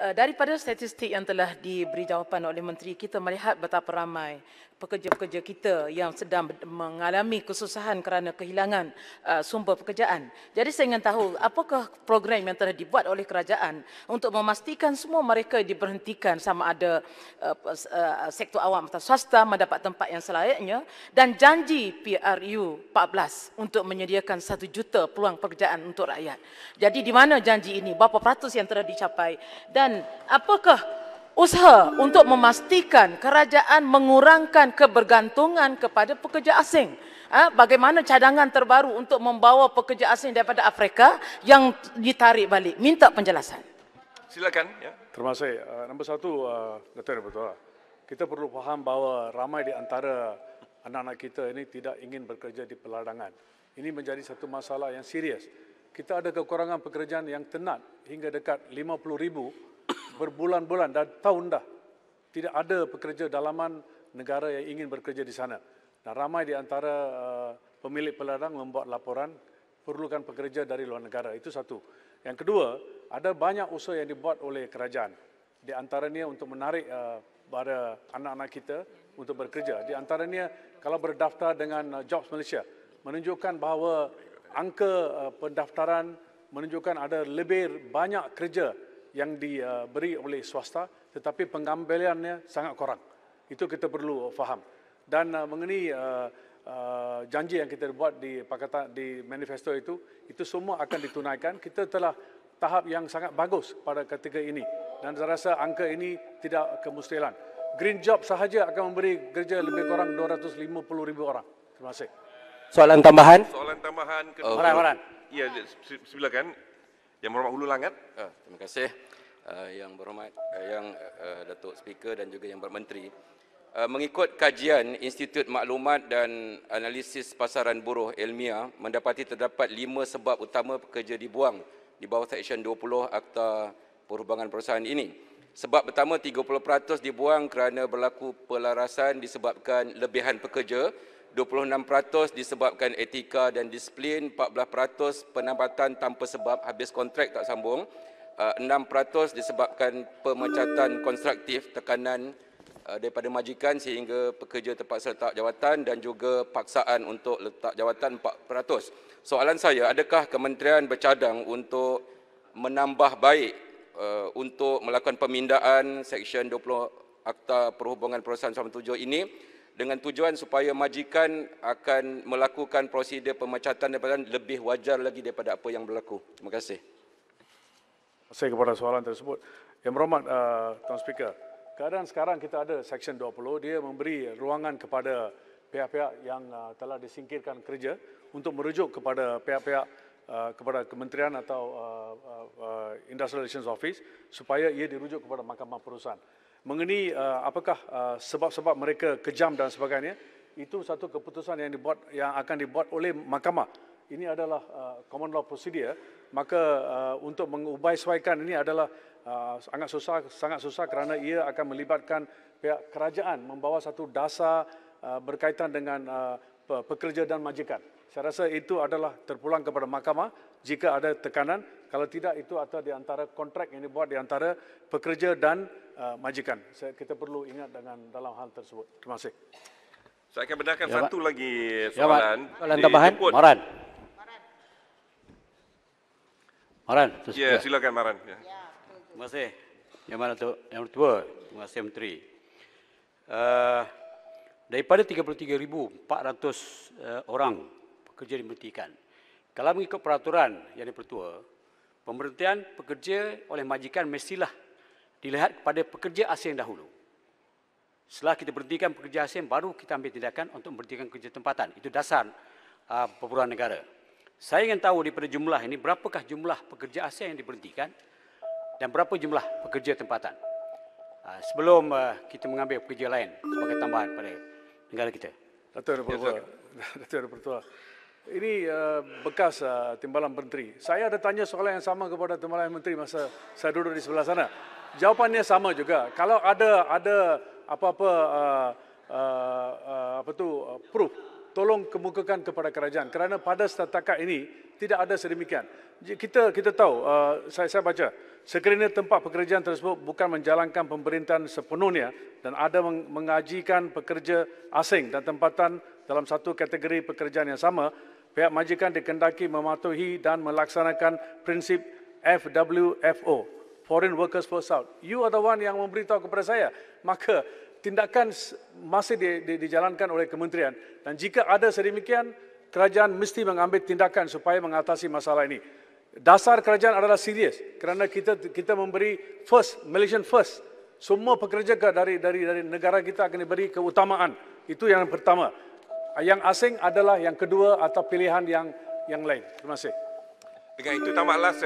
Eh, daripada statistik yang telah diberi jawapan oleh menteri kita melihat betapa ramai pekerja-pekerja kita yang sedang mengalami kesusahan kerana kehilangan uh, sumber pekerjaan. Jadi saya ingin tahu apakah program yang telah dibuat oleh kerajaan untuk memastikan semua mereka diberhentikan sama ada uh, uh, sektor awam atau swasta mendapat tempat yang selayaknya dan janji PRU 14 untuk menyediakan 1 juta peluang pekerjaan untuk rakyat. Jadi di mana janji ini? Berapa peratus yang telah dicapai dan dan apakah usaha untuk memastikan kerajaan mengurangkan kebergantungan kepada pekerja asing? Ha, bagaimana cadangan terbaru untuk membawa pekerja asing daripada Afrika yang ditarik balik? Minta penjelasan. Silakan. Ya. Terima kasih. Uh, nombor satu, uh, Datuk Dato' Pertua, kita perlu faham bahawa ramai di antara anak-anak kita ini tidak ingin bekerja di peladangan. Ini menjadi satu masalah yang serius. Kita ada kekurangan pekerjaan yang tenat hingga dekat 50 ribu berbulan-bulan dan tahun dah tidak ada pekerja dalaman negara yang ingin bekerja di sana. Dan ramai di antara uh, pemilik peladang membuat laporan perlukan pekerja dari luar negara. Itu satu. Yang kedua, ada banyak usaha yang dibuat oleh kerajaan. Di antaranya untuk menarik uh, anak-anak kita untuk bekerja. Di antaranya kalau berdaftar dengan uh, Jobs Malaysia menunjukkan bahawa angka uh, pendaftaran menunjukkan ada lebih banyak kerja yang diberi oleh swasta tetapi pengambilannya sangat kurang. Itu kita perlu uh, faham. Dan uh, mengenai uh, janji yang kita buat di pakatan di manifesto itu, itu semua akan ditunaikan. Kita telah tahap yang sangat bagus pada ketika ini dan saya rasa angka ini tidak kemustahilan. Green job sahaja akan memberi kerja lebih kurang 250,000 orang. Terima kasih. Soalan tambahan? Soalan tambahan. Ke- oh, Maran, Maran. Ya, silakan. Yang Berhormat Hulu Langat. Ah, terima kasih. Uh, yang Berhormat uh, yang uh, Datuk Speaker dan juga yang Bermenteri. Uh, mengikut kajian Institut Maklumat dan Analisis Pasaran Buruh Elmia mendapati terdapat lima sebab utama pekerja dibuang di bawah Seksyen 20 Akta Perhubungan Perusahaan ini. Sebab pertama 30% dibuang kerana berlaku pelarasan disebabkan lebihan pekerja 26% disebabkan etika dan disiplin, 14% penambatan tanpa sebab habis kontrak tak sambung, 6% eh, disebabkan pemecatan konstruktif tekanan eh, daripada majikan sehingga pekerja terpaksa letak jawatan dan juga paksaan untuk letak jawatan 4%. Soalan saya, adakah kementerian bercadang untuk menambah baik eh, untuk melakukan pemindaan Seksyen 20 Akta Perhubungan Perusahaan 97 ini dengan tujuan supaya majikan akan melakukan prosedur pemecatan daripada lebih wajar lagi daripada apa yang berlaku. Terima kasih. Terima kasih kepada soalan tersebut. Yang berhormat uh, Tuan Speaker, keadaan sekarang kita ada Section 20, dia memberi ruangan kepada pihak-pihak yang uh, telah disingkirkan kerja untuk merujuk kepada pihak-pihak uh, kepada kementerian atau uh, uh, uh Industrial Relations Office supaya ia dirujuk kepada Mahkamah Perusahaan mengenai uh, apakah uh, sebab-sebab mereka kejam dan sebagainya itu satu keputusan yang dibuat yang akan dibuat oleh mahkamah ini adalah uh, common law procedure maka uh, untuk mengubahsuaikan ini adalah uh, sangat susah sangat susah kerana ia akan melibatkan pihak kerajaan membawa satu dasar uh, berkaitan dengan uh, pekerja dan majikan saya rasa itu adalah terpulang kepada mahkamah jika ada tekanan. Kalau tidak, itu adalah di antara kontrak yang dibuat di antara pekerja dan uh, majikan. Saya, kita perlu ingat dengan dalam hal tersebut. Terima kasih. Saya akan benarkan ya, satu lagi ya, soalan. Ya, soalan tambahan, Jepun. Maran. Maran. Ya, silakan Maran. Ya. ya Terima kasih. Ya, Maran Tuk. Yang tua, Terima kasih Menteri. Uh, daripada 33,400 uh, orang pekerja diberhentikan. Kalau mengikut peraturan yang dipertua, pemberhentian pekerja oleh majikan mestilah dilihat kepada pekerja asing dahulu. Setelah kita berhentikan pekerja asing, baru kita ambil tindakan untuk memberhentikan kerja tempatan. Itu dasar uh, ah, peperuan negara. Saya ingin tahu daripada jumlah ini, berapakah jumlah pekerja asing yang diberhentikan dan berapa jumlah pekerja tempatan uh, sebelum uh, kita mengambil pekerja lain sebagai tambahan pada negara kita. Datuk Dato' Pertua. Dato' Pertua. Dato Pertua. Ini uh, bekas uh, timbalan menteri. Saya ada tanya soalan yang sama kepada timbalan menteri masa saya duduk di sebelah sana. Jawapannya sama juga. Kalau ada ada apa-apa uh, uh, uh, apa tu uh, proof, tolong kemukakan kepada kerajaan. Kerana pada setakat ini tidak ada sedemikian. Kita kita tahu uh, saya saya baca sekiranya tempat pekerjaan tersebut bukan menjalankan pemerintahan sepenuhnya dan ada mengajikan pekerja asing dan tempatan dalam satu kategori pekerjaan yang sama pihak majikan dikendaki mematuhi dan melaksanakan prinsip FWFO, Foreign Workers First Out. You are the one yang memberitahu kepada saya. Maka tindakan masih di, di, dijalankan oleh kementerian. Dan jika ada sedemikian, kerajaan mesti mengambil tindakan supaya mengatasi masalah ini. Dasar kerajaan adalah serius kerana kita kita memberi first Malaysian first semua pekerja dari dari dari negara kita akan diberi keutamaan itu yang pertama yang asing adalah yang kedua atau pilihan yang yang lain. Terima kasih. Dengan itu tamatlah